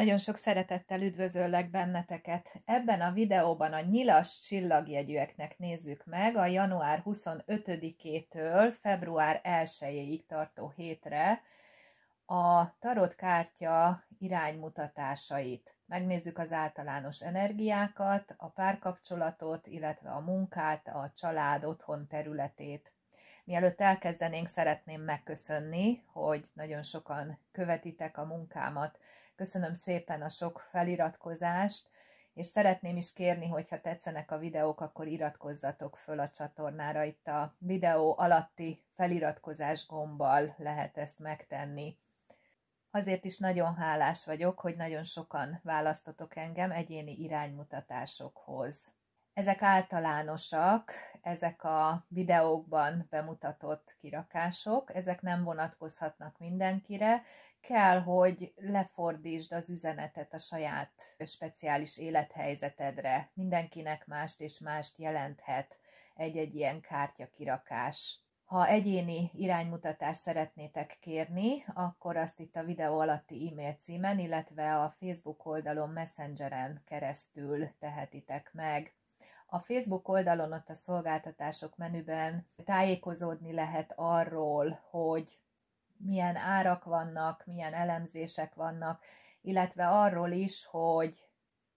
Nagyon sok szeretettel üdvözöllek benneteket. Ebben a videóban a nyilas csillagjegyűeknek nézzük meg a január 25-től február 1-ig tartó hétre a tarotkártya iránymutatásait. Megnézzük az általános energiákat, a párkapcsolatot, illetve a munkát, a család otthon területét. Mielőtt elkezdenénk, szeretném megköszönni, hogy nagyon sokan követitek a munkámat. Köszönöm szépen a sok feliratkozást, és szeretném is kérni, hogyha tetszenek a videók, akkor iratkozzatok föl a csatornára. Itt a videó alatti feliratkozás gombbal lehet ezt megtenni. Azért is nagyon hálás vagyok, hogy nagyon sokan választotok engem egyéni iránymutatásokhoz. Ezek általánosak, ezek a videókban bemutatott kirakások, ezek nem vonatkozhatnak mindenkire, kell, hogy lefordítsd az üzenetet a saját speciális élethelyzetedre. Mindenkinek mást és mást jelenthet egy-egy ilyen kártya kirakás. Ha egyéni iránymutatást szeretnétek kérni, akkor azt itt a videó alatti e-mail címen, illetve a Facebook oldalon Messengeren keresztül tehetitek meg. A Facebook oldalon ott a szolgáltatások menüben tájékozódni lehet arról, hogy milyen árak vannak, milyen elemzések vannak, illetve arról is, hogy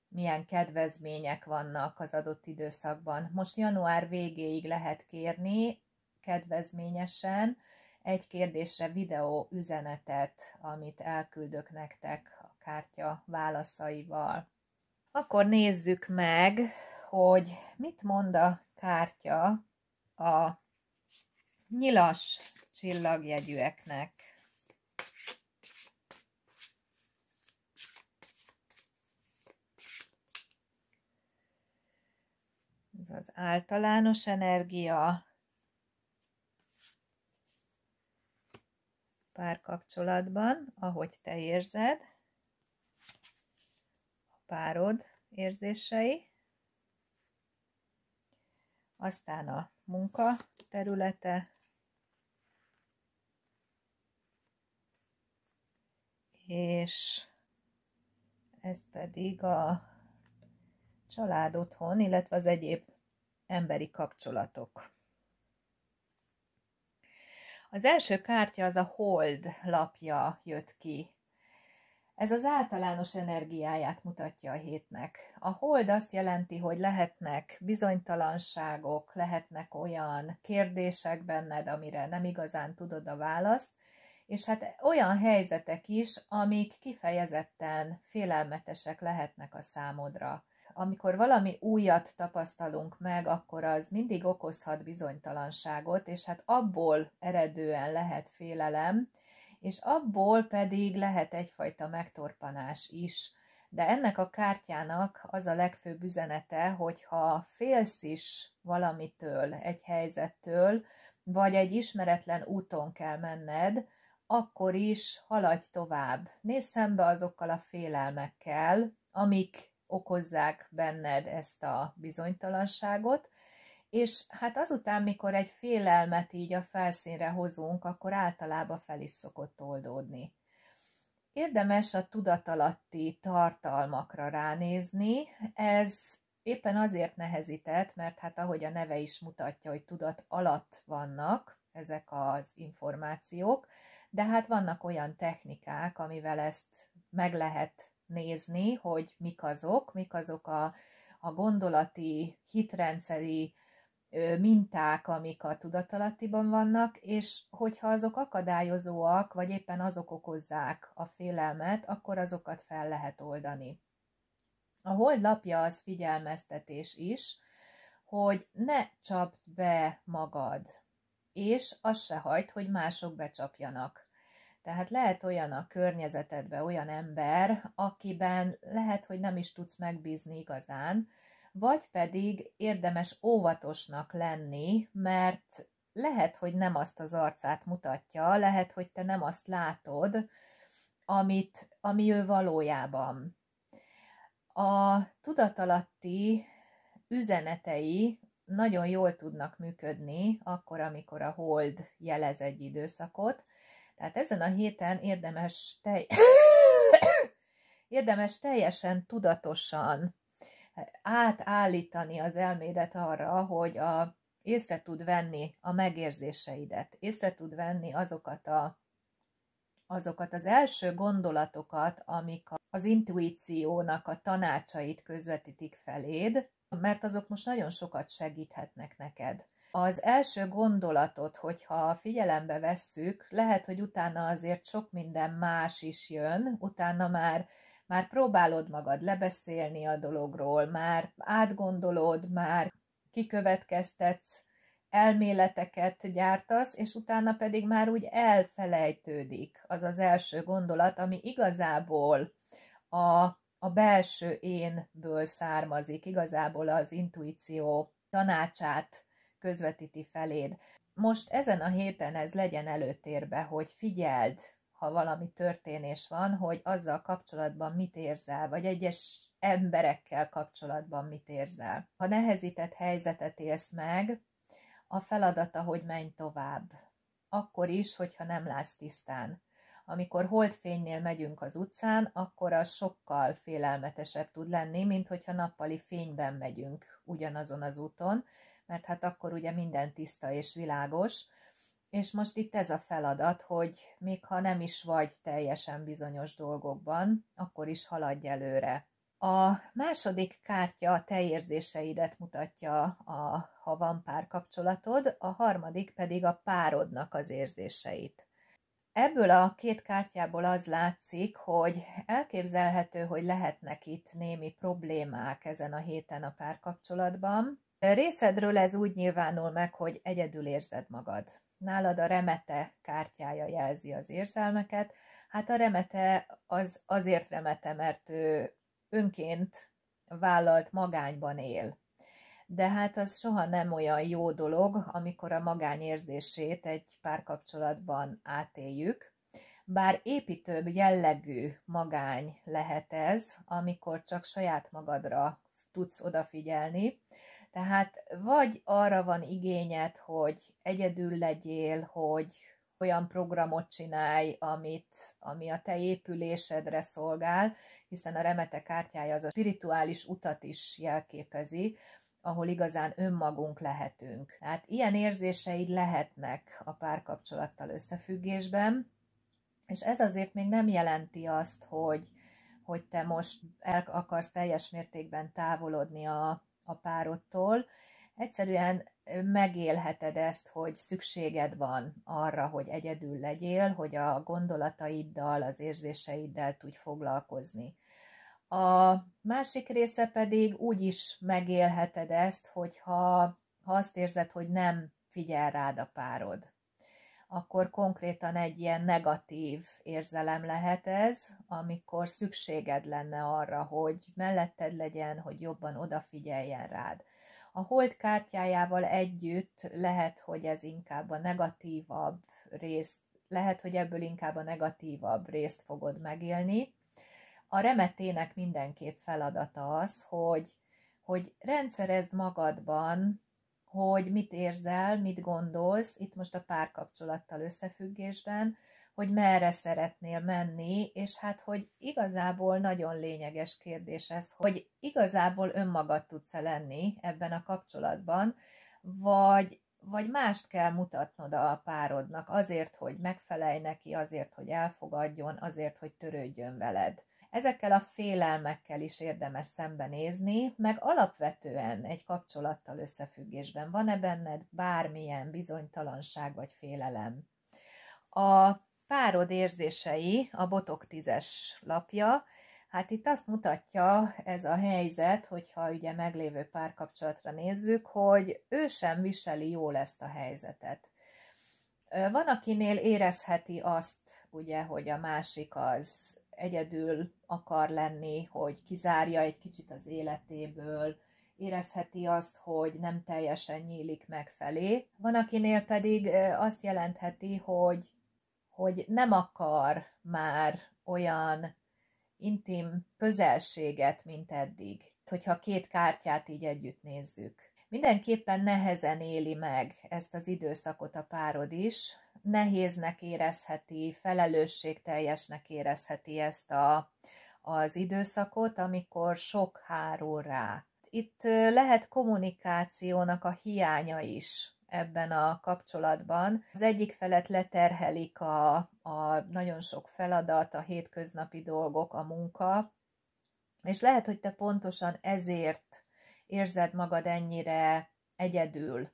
milyen kedvezmények vannak az adott időszakban. Most január végéig lehet kérni kedvezményesen egy kérdésre videó üzenetet, amit elküldök nektek a kártya válaszaival. Akkor nézzük meg hogy mit mond a kártya a nyilas csillagjegyűeknek. Ez az általános energia, párkapcsolatban, ahogy te érzed, a párod érzései, aztán a munka területe, és ez pedig a család otthon, illetve az egyéb emberi kapcsolatok. Az első kártya az a hold lapja jött ki ez az általános energiáját mutatja a hétnek. A hold azt jelenti, hogy lehetnek bizonytalanságok, lehetnek olyan kérdések benned, amire nem igazán tudod a választ, és hát olyan helyzetek is, amik kifejezetten félelmetesek lehetnek a számodra. Amikor valami újat tapasztalunk meg, akkor az mindig okozhat bizonytalanságot, és hát abból eredően lehet félelem, és abból pedig lehet egyfajta megtorpanás is. De ennek a kártyának az a legfőbb üzenete, hogyha félsz is valamitől, egy helyzettől, vagy egy ismeretlen úton kell menned, akkor is haladj tovább. Nézz szembe azokkal a félelmekkel, amik okozzák benned ezt a bizonytalanságot, és hát azután, mikor egy félelmet így a felszínre hozunk, akkor általában fel is szokott oldódni. Érdemes a tudatalatti tartalmakra ránézni, ez éppen azért nehezített, mert hát ahogy a neve is mutatja, hogy tudat alatt vannak ezek az információk, de hát vannak olyan technikák, amivel ezt meg lehet nézni, hogy mik azok, mik azok a, a gondolati, hitrendszeri minták, amik a tudatalattiban vannak, és hogyha azok akadályozóak, vagy éppen azok okozzák a félelmet, akkor azokat fel lehet oldani. A holdlapja az figyelmeztetés is, hogy ne csapd be magad, és az se hagyd, hogy mások becsapjanak. Tehát lehet olyan a környezetedben olyan ember, akiben lehet, hogy nem is tudsz megbízni igazán, vagy pedig érdemes óvatosnak lenni, mert lehet, hogy nem azt az arcát mutatja, lehet, hogy te nem azt látod, amit, ami ő valójában. A tudatalatti üzenetei nagyon jól tudnak működni, akkor, amikor a hold jelez egy időszakot. Tehát ezen a héten érdemes, telj... érdemes teljesen tudatosan átállítani az elmédet arra, hogy a, észre tud venni a megérzéseidet, észre tud venni azokat a azokat az első gondolatokat, amik az intuíciónak a tanácsait közvetítik feléd, mert azok most nagyon sokat segíthetnek neked. Az első gondolatot, hogyha figyelembe vesszük, lehet, hogy utána azért sok minden más is jön, utána már már próbálod magad lebeszélni a dologról, már átgondolod, már kikövetkeztetsz, elméleteket gyártasz, és utána pedig már úgy elfelejtődik az az első gondolat, ami igazából a, a belső énből származik, igazából az intuíció tanácsát közvetíti feléd. Most ezen a héten ez legyen előtérbe, hogy figyeld ha valami történés van, hogy azzal kapcsolatban mit érzel, vagy egyes emberekkel kapcsolatban mit érzel. Ha nehezített helyzetet élsz meg, a feladata, hogy menj tovább. Akkor is, hogyha nem látsz tisztán. Amikor holdfénynél megyünk az utcán, akkor az sokkal félelmetesebb tud lenni, mint hogyha nappali fényben megyünk ugyanazon az úton, mert hát akkor ugye minden tiszta és világos, és most itt ez a feladat, hogy még ha nem is vagy teljesen bizonyos dolgokban, akkor is haladj előre. A második kártya a te érzéseidet mutatja, a, ha van párkapcsolatod, a harmadik pedig a párodnak az érzéseit. Ebből a két kártyából az látszik, hogy elképzelhető, hogy lehetnek itt némi problémák ezen a héten a párkapcsolatban. Részedről ez úgy nyilvánul meg, hogy egyedül érzed magad nálad a remete kártyája jelzi az érzelmeket. Hát a remete az azért remete, mert ő önként vállalt magányban él. De hát az soha nem olyan jó dolog, amikor a magányérzését egy párkapcsolatban átéljük, bár építőbb jellegű magány lehet ez, amikor csak saját magadra tudsz odafigyelni, tehát vagy arra van igényed, hogy egyedül legyél, hogy olyan programot csinálj, amit, ami a te épülésedre szolgál, hiszen a remete kártyája az a spirituális utat is jelképezi, ahol igazán önmagunk lehetünk. Tehát ilyen érzéseid lehetnek a párkapcsolattal összefüggésben, és ez azért még nem jelenti azt, hogy, hogy te most el akarsz teljes mértékben távolodni a a párodtól, egyszerűen megélheted ezt, hogy szükséged van arra, hogy egyedül legyél, hogy a gondolataiddal, az érzéseiddel tudj foglalkozni. A másik része pedig úgy is megélheted ezt, hogyha ha azt érzed, hogy nem figyel rád a párod, akkor konkrétan egy ilyen negatív érzelem lehet ez, amikor szükséged lenne arra, hogy melletted legyen, hogy jobban odafigyeljen rád. A hold kártyájával együtt lehet, hogy ez inkább a negatívabb részt, lehet, hogy ebből inkább a negatívabb részt fogod megélni. A remetének mindenképp feladata az, hogy, hogy rendszerezd magadban hogy mit érzel, mit gondolsz, itt most a párkapcsolattal összefüggésben, hogy merre szeretnél menni, és hát, hogy igazából nagyon lényeges kérdés ez, hogy igazából önmagad tudsz-e lenni ebben a kapcsolatban, vagy, vagy mást kell mutatnod a párodnak azért, hogy megfelelj neki, azért, hogy elfogadjon, azért, hogy törődjön veled. Ezekkel a félelmekkel is érdemes szembenézni, meg alapvetően egy kapcsolattal összefüggésben van-e benned bármilyen bizonytalanság vagy félelem. A párod érzései, a botok tízes lapja, Hát itt azt mutatja ez a helyzet, hogyha ugye meglévő párkapcsolatra nézzük, hogy ő sem viseli jól ezt a helyzetet. Van, akinél érezheti azt, ugye, hogy a másik az egyedül akar lenni, hogy kizárja egy kicsit az életéből, érezheti azt, hogy nem teljesen nyílik meg felé. Van, akinél pedig azt jelentheti, hogy, hogy nem akar már olyan intim közelséget, mint eddig. Hogyha két kártyát így együtt nézzük. Mindenképpen nehezen éli meg ezt az időszakot a párod is, nehéznek érezheti, felelősségteljesnek érezheti ezt a, az időszakot, amikor sok hárul rá. Itt lehet kommunikációnak a hiánya is ebben a kapcsolatban. Az egyik felet leterhelik a, a nagyon sok feladat, a hétköznapi dolgok, a munka, és lehet, hogy te pontosan ezért érzed magad ennyire egyedül,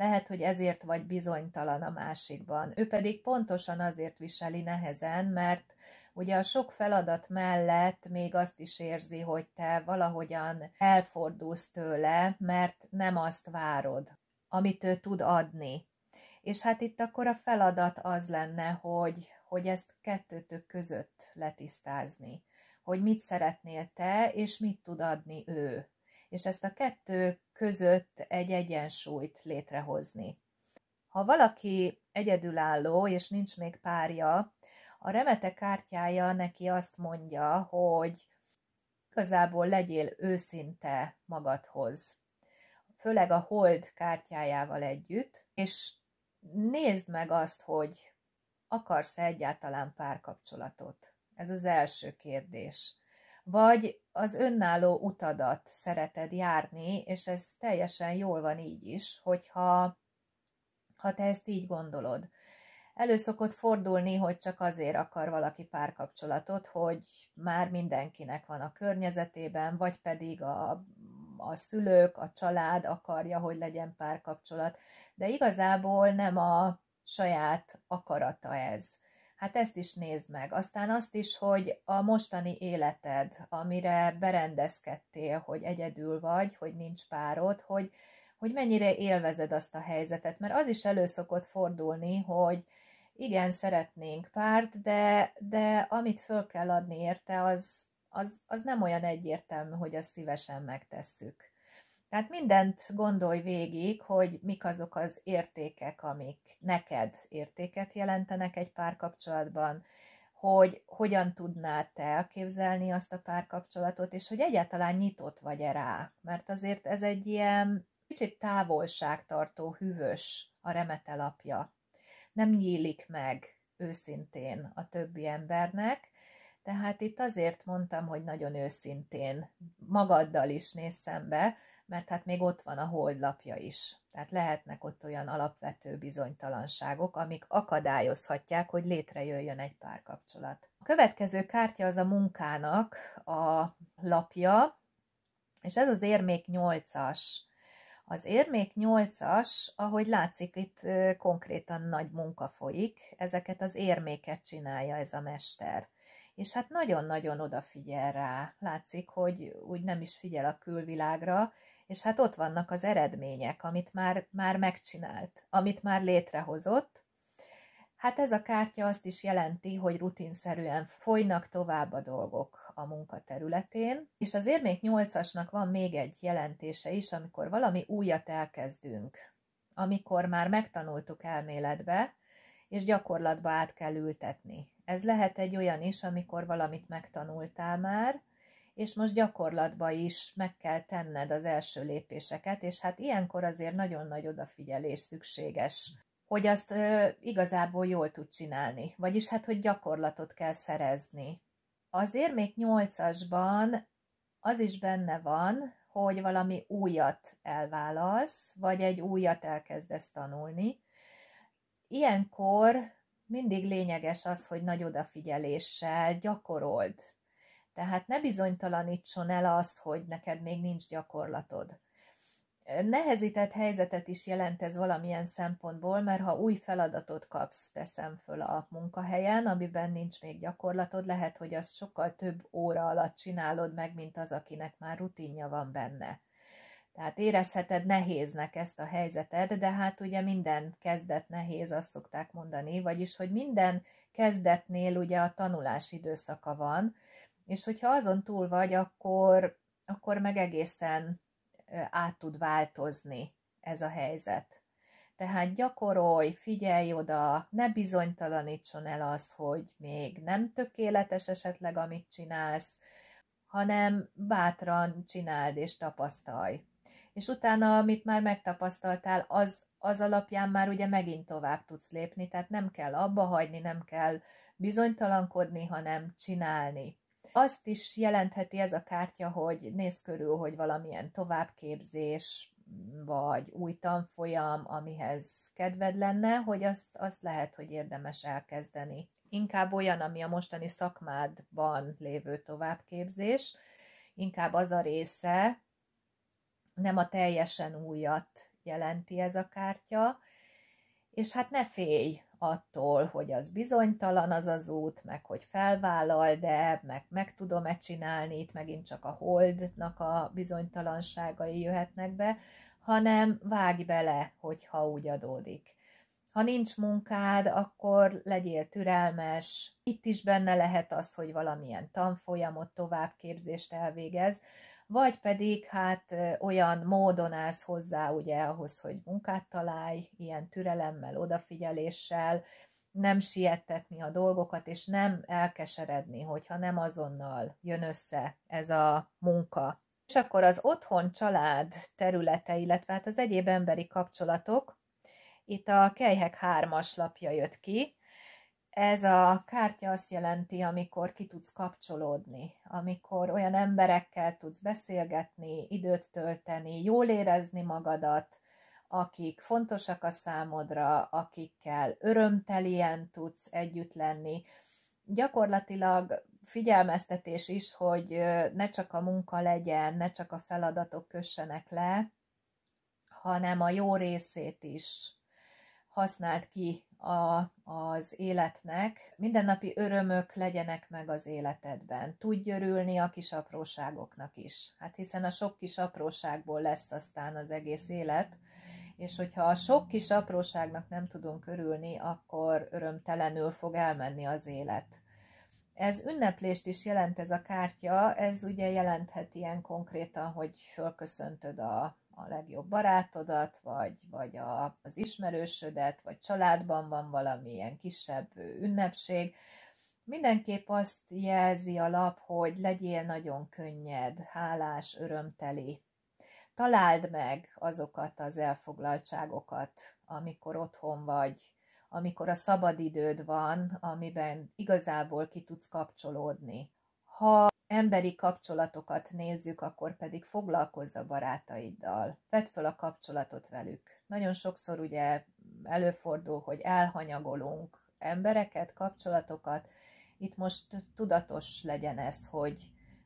lehet, hogy ezért vagy bizonytalan a másikban. Ő pedig pontosan azért viseli nehezen, mert ugye a sok feladat mellett még azt is érzi, hogy te valahogyan elfordulsz tőle, mert nem azt várod, amit ő tud adni. És hát itt akkor a feladat az lenne, hogy, hogy ezt kettőtök között letisztázni, hogy mit szeretnél te, és mit tud adni ő és ezt a kettő között egy egyensúlyt létrehozni. Ha valaki egyedülálló, és nincs még párja, a remete kártyája neki azt mondja, hogy igazából legyél őszinte magadhoz, főleg a hold kártyájával együtt, és nézd meg azt, hogy akarsz-e egyáltalán párkapcsolatot. Ez az első kérdés vagy az önálló utadat szereted járni, és ez teljesen jól van így is, hogyha ha te ezt így gondolod. Előszokott fordulni, hogy csak azért akar valaki párkapcsolatot, hogy már mindenkinek van a környezetében, vagy pedig a, a szülők, a család akarja, hogy legyen párkapcsolat, de igazából nem a saját akarata ez hát ezt is nézd meg. Aztán azt is, hogy a mostani életed, amire berendezkedtél, hogy egyedül vagy, hogy nincs párod, hogy, hogy mennyire élvezed azt a helyzetet. Mert az is elő szokott fordulni, hogy igen, szeretnénk párt, de, de amit föl kell adni érte, az, az, az nem olyan egyértelmű, hogy azt szívesen megtesszük. Tehát mindent gondolj végig, hogy mik azok az értékek, amik neked értéket jelentenek egy párkapcsolatban, hogy hogyan tudnád te elképzelni azt a párkapcsolatot, és hogy egyáltalán nyitott vagy-e rá. Mert azért ez egy ilyen kicsit távolságtartó, hűvös a remetelapja. Nem nyílik meg őszintén a többi embernek, tehát itt azért mondtam, hogy nagyon őszintén magaddal is néz szembe, mert hát még ott van a holdlapja is. Tehát lehetnek ott olyan alapvető bizonytalanságok, amik akadályozhatják, hogy létrejöjjön egy párkapcsolat. A következő kártya az a munkának a lapja, és ez az érmék 8-as. Az érmék 8-as, ahogy látszik, itt konkrétan nagy munka folyik, ezeket az érméket csinálja ez a mester és hát nagyon-nagyon odafigyel rá. Látszik, hogy úgy nem is figyel a külvilágra, és hát ott vannak az eredmények, amit már, már megcsinált, amit már létrehozott. Hát ez a kártya azt is jelenti, hogy rutinszerűen folynak tovább a dolgok a munkaterületén, és az érmék nyolcasnak van még egy jelentése is, amikor valami újat elkezdünk, amikor már megtanultuk elméletbe, és gyakorlatba át kell ültetni. Ez lehet egy olyan is, amikor valamit megtanultál már, és most gyakorlatba is meg kell tenned az első lépéseket, és hát ilyenkor azért nagyon nagy odafigyelés szükséges, hogy azt ö, igazából jól tud csinálni, vagyis hát, hogy gyakorlatot kell szerezni. Az érmék nyolcasban az is benne van, hogy valami újat elválasz, vagy egy újat elkezdesz tanulni. Ilyenkor mindig lényeges az, hogy nagy odafigyeléssel gyakorold tehát ne bizonytalanítson el az, hogy neked még nincs gyakorlatod. Nehezített helyzetet is jelent ez valamilyen szempontból, mert ha új feladatot kapsz, teszem föl a munkahelyen, amiben nincs még gyakorlatod, lehet, hogy azt sokkal több óra alatt csinálod meg, mint az, akinek már rutinja van benne. Tehát érezheted nehéznek ezt a helyzetet, de hát ugye minden kezdet nehéz, azt szokták mondani, vagyis, hogy minden kezdetnél ugye a tanulás időszaka van, és hogyha azon túl vagy, akkor, akkor meg egészen át tud változni ez a helyzet. Tehát gyakorolj, figyelj oda, ne bizonytalanítson el az, hogy még nem tökéletes esetleg, amit csinálsz, hanem bátran csináld és tapasztalj. És utána, amit már megtapasztaltál, az, az alapján már ugye megint tovább tudsz lépni, tehát nem kell abba hagyni, nem kell bizonytalankodni, hanem csinálni. Azt is jelentheti ez a kártya, hogy néz körül, hogy valamilyen továbbképzés, vagy új tanfolyam, amihez kedved lenne, hogy azt, azt lehet, hogy érdemes elkezdeni. Inkább olyan, ami a mostani szakmádban lévő továbbképzés, inkább az a része, nem a teljesen újat jelenti ez a kártya, és hát ne félj attól, hogy az bizonytalan az az út, meg hogy felvállal, de meg, meg tudom-e csinálni, itt megint csak a holdnak a bizonytalanságai jöhetnek be, hanem vágj bele, hogyha úgy adódik. Ha nincs munkád, akkor legyél türelmes. Itt is benne lehet az, hogy valamilyen tanfolyamot, továbbképzést elvégez, vagy pedig hát olyan módon állsz hozzá ugye ahhoz, hogy munkát találj, ilyen türelemmel, odafigyeléssel, nem sietetni a dolgokat, és nem elkeseredni, hogyha nem azonnal jön össze ez a munka. És akkor az otthon család területe, illetve hát az egyéb emberi kapcsolatok, itt a Kejhek 3-as lapja jött ki, ez a kártya azt jelenti, amikor ki tudsz kapcsolódni, amikor olyan emberekkel tudsz beszélgetni, időt tölteni, jól érezni magadat, akik fontosak a számodra, akikkel örömtelien tudsz együtt lenni. Gyakorlatilag figyelmeztetés is, hogy ne csak a munka legyen, ne csak a feladatok kössenek le, hanem a jó részét is használt ki a, az életnek. Mindennapi örömök legyenek meg az életedben. Tudj örülni a kis apróságoknak is. Hát hiszen a sok kis apróságból lesz aztán az egész élet, és hogyha a sok kis apróságnak nem tudunk örülni, akkor örömtelenül fog elmenni az élet. Ez ünneplést is jelent ez a kártya, ez ugye jelenthet ilyen konkrétan, hogy fölköszöntöd a, a legjobb barátodat, vagy, vagy a, az ismerősödet, vagy családban van valamilyen kisebb ünnepség. Mindenképp azt jelzi a lap, hogy legyél nagyon könnyed, hálás, örömteli. Találd meg azokat az elfoglaltságokat, amikor otthon vagy, amikor a szabadidőd van, amiben igazából ki tudsz kapcsolódni. Ha emberi kapcsolatokat nézzük, akkor pedig foglalkozz a barátaiddal, vedd fel a kapcsolatot velük. Nagyon sokszor ugye előfordul, hogy elhanyagolunk embereket, kapcsolatokat. Itt most tudatos legyen ez, hogy,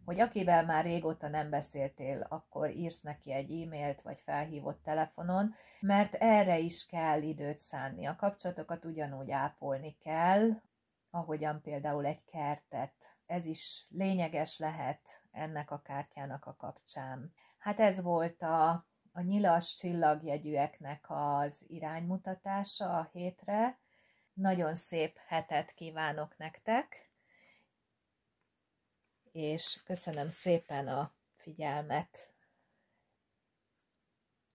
hogy akivel már régóta nem beszéltél, akkor írsz neki egy e-mailt, vagy felhívott telefonon, mert erre is kell időt szánni. A kapcsolatokat ugyanúgy ápolni kell, ahogyan például egy kertet ez is lényeges lehet ennek a kártyának a kapcsán. Hát ez volt a, a nyilas csillagjegyűeknek az iránymutatása a hétre. Nagyon szép hetet kívánok nektek, és köszönöm szépen a figyelmet.